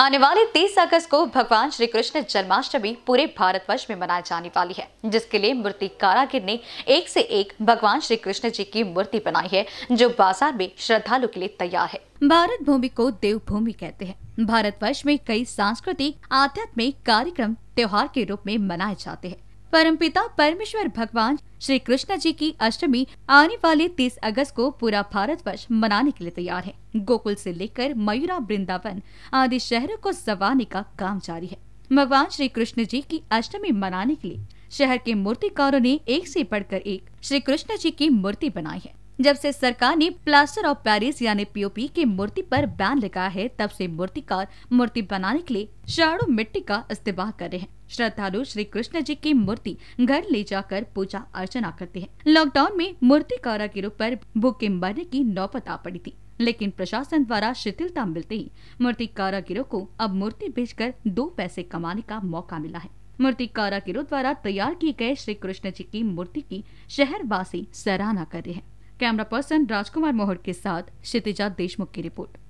आने वाले 30 अगस्त को भगवान श्री कृष्ण जन्माष्टमी पूरे भारतवर्ष में मनाई जाने वाली है जिसके लिए मूर्ति कारागिर ने एक से एक भगवान श्री कृष्ण जी की मूर्ति बनाई है जो बाजार में श्रद्धालु के लिए तैयार है भारत भूमि को देव भूमि कहते हैं भारतवर्ष में कई सांस्कृतिक आध्यात्मिक कार्यक्रम त्योहार के रूप में मनाए जाते हैं परमपिता परमेश्वर भगवान श्री कृष्ण जी की अष्टमी आने वाले 30 अगस्त को पूरा भारत वर्ष मनाने के लिए तैयार है गोकुल से लेकर मयूरा वृंदावन आदि शहरों को सवाने का काम जारी है भगवान श्री कृष्ण जी की अष्टमी मनाने के लिए शहर के मूर्तिकारों ने एक से बढ़कर एक श्री कृष्ण जी की मूर्ति बनाई है जब से सरकार ने प्लास्टर ऑफ पेरिस यानी पीओपी की मूर्ति पर बैन लगाया है तब से मूर्तिकार मूर्ति बनाने के लिए शाणु मिट्टी का इस्तेमाल कर रहे हैं श्रद्धालु श्री कृष्ण जी की मूर्ति घर ले जाकर पूजा अर्चना करते हैं लॉकडाउन में मूर्ति रूप पर भूखे मरने की नौबत आ पड़ी थी लेकिन प्रशासन द्वारा शिथिलता मिलते ही मूर्ति कारागिरों को अब मूर्ति बेचकर दो पैसे कमाने का मौका मिला है मूर्ति कारागिरों द्वारा तैयार किए गए श्री कृष्ण जी की मूर्ति की शहरवासी सराहना कर रहे हैं कैमरा पर्सन राजकुमार मोहर के साथ क्षितिजा देशमुख की रिपोर्ट